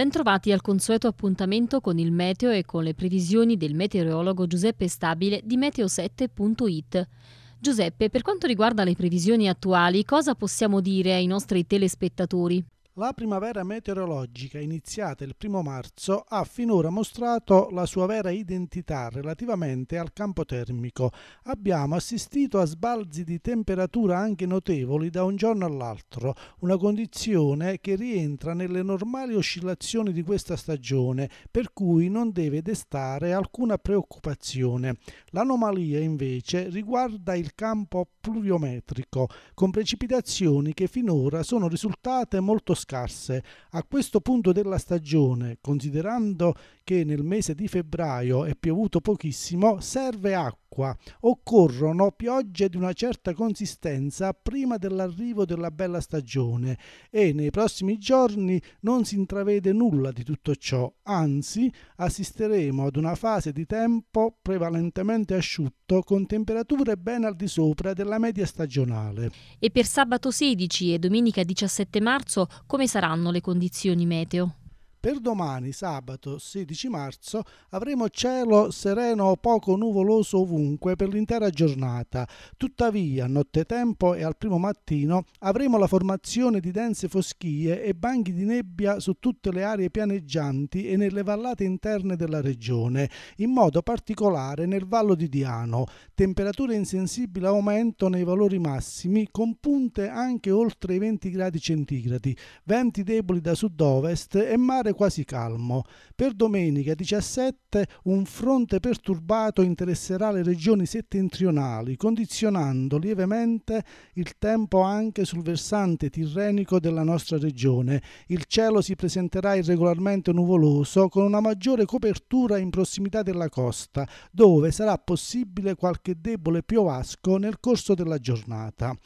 Bentrovati al consueto appuntamento con il meteo e con le previsioni del meteorologo Giuseppe Stabile di meteo7.it. Giuseppe, per quanto riguarda le previsioni attuali, cosa possiamo dire ai nostri telespettatori? La primavera meteorologica iniziata il 1 marzo ha finora mostrato la sua vera identità relativamente al campo termico. Abbiamo assistito a sbalzi di temperatura anche notevoli da un giorno all'altro, una condizione che rientra nelle normali oscillazioni di questa stagione, per cui non deve destare alcuna preoccupazione. L'anomalia invece riguarda il campo pluviometrico, con precipitazioni che finora sono risultate molto scarse scarse. A questo punto della stagione, considerando che nel mese di febbraio è piovuto pochissimo, serve acqua acqua. Occorrono piogge di una certa consistenza prima dell'arrivo della bella stagione e nei prossimi giorni non si intravede nulla di tutto ciò, anzi assisteremo ad una fase di tempo prevalentemente asciutto con temperature ben al di sopra della media stagionale. E per sabato 16 e domenica 17 marzo come saranno le condizioni meteo? Per domani, sabato 16 marzo, avremo cielo sereno o poco nuvoloso ovunque per l'intera giornata. Tuttavia, a nottetempo e al primo mattino avremo la formazione di dense foschie e banchi di nebbia su tutte le aree pianeggianti e nelle vallate interne della regione, in modo particolare nel Vallo di Diano. Temperature in sensibile aumento nei valori massimi, con punte anche oltre i 20 gradi centigradi, venti deboli da sud-ovest e mare mare quasi calmo. Per domenica 17 un fronte perturbato interesserà le regioni settentrionali, condizionando lievemente il tempo anche sul versante tirrenico della nostra regione. Il cielo si presenterà irregolarmente nuvoloso con una maggiore copertura in prossimità della costa, dove sarà possibile qualche debole piovasco nel corso della giornata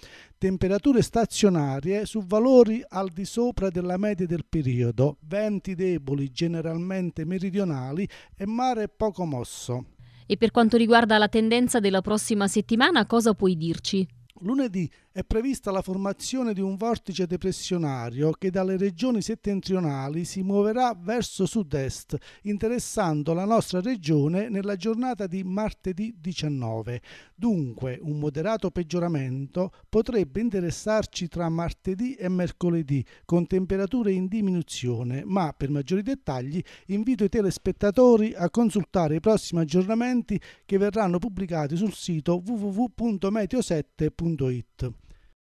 temperature stazionarie su valori al di sopra della media del periodo, venti deboli generalmente meridionali e mare poco mosso. E per quanto riguarda la tendenza della prossima settimana, cosa puoi dirci? Lunedì è prevista la formazione di un vortice depressionario che dalle regioni settentrionali si muoverà verso sud-est, interessando la nostra regione nella giornata di martedì 19. Dunque, un moderato peggioramento potrebbe interessarci tra martedì e mercoledì, con temperature in diminuzione, ma per maggiori dettagli invito i telespettatori a consultare i prossimi aggiornamenti che verranno pubblicati sul sito www.meteo7.it.